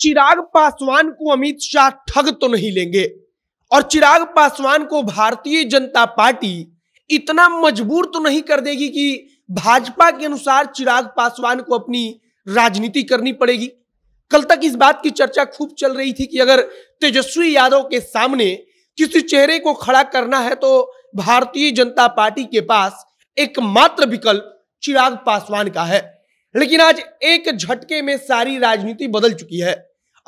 चिराग पासवान को अमित शाह ठग तो नहीं लेंगे और चिराग पासवान को भारतीय जनता पार्टी इतना मजबूर तो नहीं कर देगी कि भाजपा के अनुसार चिराग पासवान को अपनी राजनीति करनी पड़ेगी कल तक इस बात की चर्चा खूब चल रही थी कि अगर तेजस्वी यादव के सामने किसी चेहरे को खड़ा करना है तो भारतीय जनता पार्टी के पास एकमात्र विकल्प चिराग पासवान का है लेकिन आज एक झटके में सारी राजनीति बदल चुकी है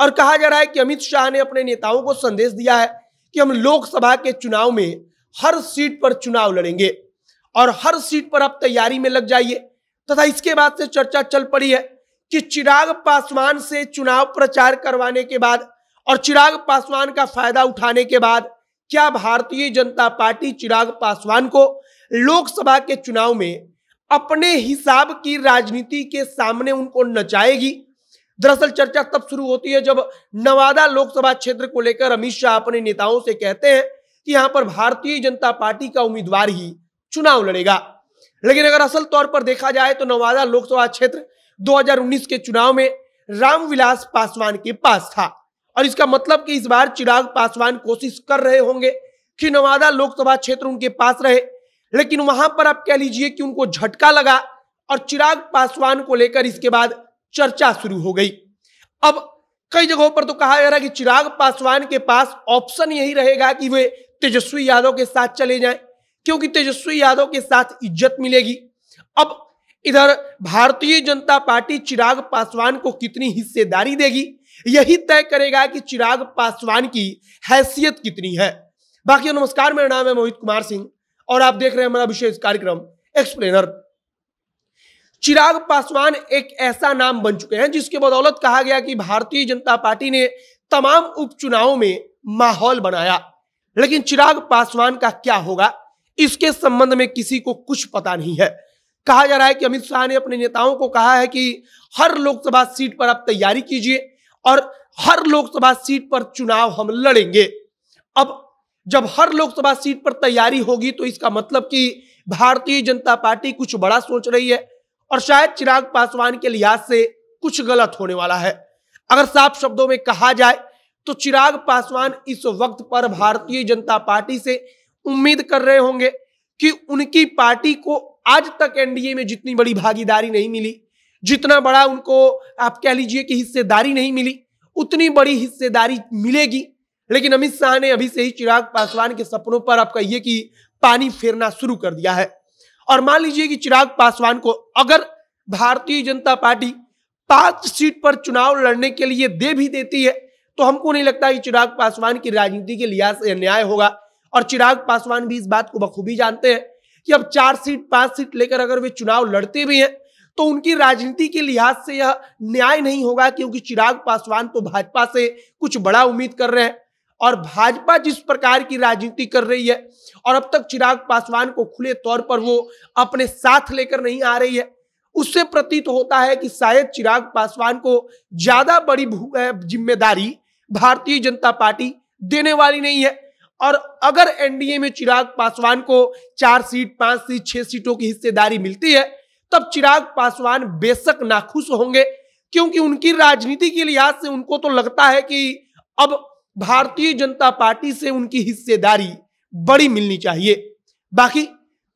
और कहा जा रहा है कि अमित शाह ने अपने नेताओं को संदेश दिया है कि हम लोकसभा के चुनाव में हर सीट पर चुनाव लड़ेंगे और हर सीट पर आप तैयारी में लग जाइए तथा इसके बाद से चर्चा चल पड़ी है कि चिराग पासवान से चुनाव प्रचार करवाने के बाद और चिराग पासवान का फायदा उठाने के बाद क्या भारतीय जनता पार्टी चिराग पासवान को लोकसभा के चुनाव में अपने हिसाब की राजनीति के सामने उनको नचाएगी दरअसल चर्चा तब शुरू होती है जब नवादा लोकसभा क्षेत्र को लेकर अमित शाह अपने नेताओं से कहते हैं कि यहां पर भारतीय जनता पार्टी का उम्मीदवार ही चुनाव लड़ेगा लेकिन अगर असल तौर पर देखा जाए तो नवादा लोकसभा क्षेत्र 2019 के चुनाव में रामविलास पासवान के पास था और इसका मतलब कि इस बार चिराग पासवान कोशिश कर रहे होंगे कि नवादा लोकसभा क्षेत्र उनके पास रहे लेकिन वहां पर आप कह लीजिए कि उनको झटका लगा और चिराग पासवान को लेकर इसके बाद चर्चा शुरू हो गई अब कई जगहों पर तो कहा जा रहा है कि चिराग पासवान के पास ऑप्शन यही रहेगा कि वे तेजस्वी यादव के साथ चले जाएं क्योंकि तेजस्वी यादव के साथ इज्जत मिलेगी अब इधर भारतीय जनता पार्टी चिराग पासवान को कितनी हिस्सेदारी देगी यही तय करेगा कि चिराग पासवान की हैसियत कितनी है बाकी नमस्कार मेरा नाम है मोहित कुमार सिंह और आप देख रहे हैं हमारा विशेष कार्यक्रम एक्सप्लेनर चिराग पासवान एक ऐसा नाम बन चुके हैं जिसके बदौलत कहा गया कि भारतीय जनता पार्टी ने तमाम उपचुनावों में माहौल बनाया लेकिन चिराग पासवान का क्या होगा इसके संबंध में किसी को कुछ पता नहीं है कहा जा रहा है कि अमित शाह ने अपने नेताओं को कहा है कि हर लोकसभा सीट पर आप तैयारी कीजिए और हर लोकसभा सीट पर चुनाव हम लड़ेंगे अब जब हर लोकसभा सीट पर तैयारी होगी तो इसका मतलब कि भारतीय जनता पार्टी कुछ बड़ा सोच रही है और शायद चिराग पासवान के लिहाज से कुछ गलत होने वाला है अगर साफ शब्दों में कहा जाए तो चिराग पासवान इस वक्त पर भारतीय जनता पार्टी से उम्मीद कर रहे होंगे कि उनकी पार्टी को आज तक एनडीए में जितनी बड़ी भागीदारी नहीं मिली जितना बड़ा उनको आप कह लीजिए कि हिस्सेदारी नहीं मिली उतनी बड़ी हिस्सेदारी मिलेगी लेकिन अमित शाह ने अभी से ही चिराग पासवान के सपनों पर आप कहिए कि पानी फेरना शुरू कर दिया है और मान लीजिए कि चिराग पासवान को अगर भारतीय जनता पार्टी पांच सीट पर चुनाव लड़ने के लिए दे भी देती है तो हमको नहीं लगता कि चिराग पासवान की राजनीति के लिहाज से न्याय होगा और चिराग पासवान भी इस बात को बखूबी जानते हैं कि अब चार सीट पांच सीट लेकर अगर वे चुनाव लड़ते भी हैं तो उनकी राजनीति के लिहाज से यह न्याय नहीं होगा क्योंकि चिराग पासवान तो भाजपा से कुछ बड़ा उम्मीद कर रहे हैं और भाजपा जिस प्रकार की राजनीति कर रही है और अब तक चिराग पासवान को खुले तौर पर वो अपने साथ लेकर नहीं आ रही है उससे प्रतीत होता है कि शायद चिराग पासवान को ज्यादा बड़ी जिम्मेदारी भारतीय जनता पार्टी देने वाली नहीं है और अगर एनडीए में चिराग पासवान को चार सीट पांच सीट छह सीटों की हिस्सेदारी मिलती है तब चिराग पासवान बेशक नाखुश होंगे क्योंकि उनकी राजनीति के लिहाज से उनको तो लगता है कि अब भारतीय जनता पार्टी से उनकी हिस्सेदारी बड़ी मिलनी चाहिए बाकी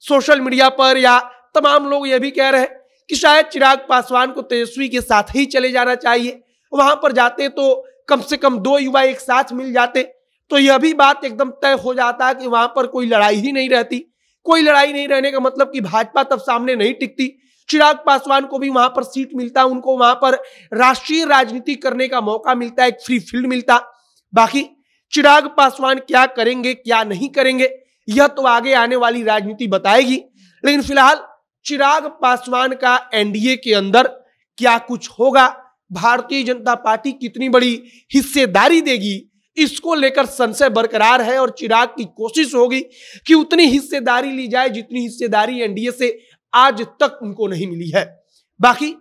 सोशल मीडिया पर या तमाम लोग यह भी कह रहे हैं कि शायद चिराग पासवान को तेजस्वी के साथ ही चले जाना चाहिए वहां पर जाते तो कम से कम दो युवा एक साथ मिल जाते तो यह भी बात एकदम तय हो जाता कि वहां पर कोई लड़ाई ही नहीं रहती कोई लड़ाई नहीं रहने का मतलब कि भाजपा तब सामने नहीं टिकती चिराग पासवान को भी वहां पर सीट मिलता उनको वहां पर राष्ट्रीय राजनीति करने का मौका मिलता एक फ्री फील्ड मिलता बाकी चिराग पासवान क्या करेंगे क्या नहीं करेंगे यह तो आगे आने वाली राजनीति बताएगी लेकिन फिलहाल चिराग पासवान का एनडीए के अंदर क्या कुछ होगा भारतीय जनता पार्टी कितनी बड़ी हिस्सेदारी देगी इसको लेकर संशय बरकरार है और चिराग की कोशिश होगी कि उतनी हिस्सेदारी ली जाए जितनी हिस्सेदारी एनडीए से आज तक उनको नहीं मिली है बाकी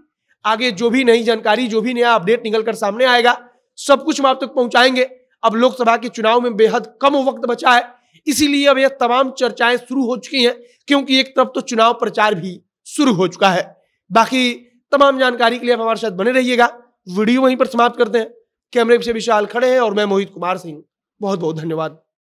आगे जो भी नई जानकारी जो भी नया अपडेट निकलकर सामने आएगा सब कुछ हम आप तक पहुंचाएंगे अब लोकसभा के चुनाव में बेहद कम वक्त बचा है इसीलिए अब यह तमाम चर्चाएं शुरू हो चुकी हैं क्योंकि एक तरफ तो चुनाव प्रचार भी शुरू हो चुका है बाकी तमाम जानकारी के लिए आप हमारे साथ बने रहिएगा वीडियो वहीं पर समाप्त करते हैं कैमरे से विशाल खड़े हैं और मैं मोहित कुमार सिंह बहुत बहुत धन्यवाद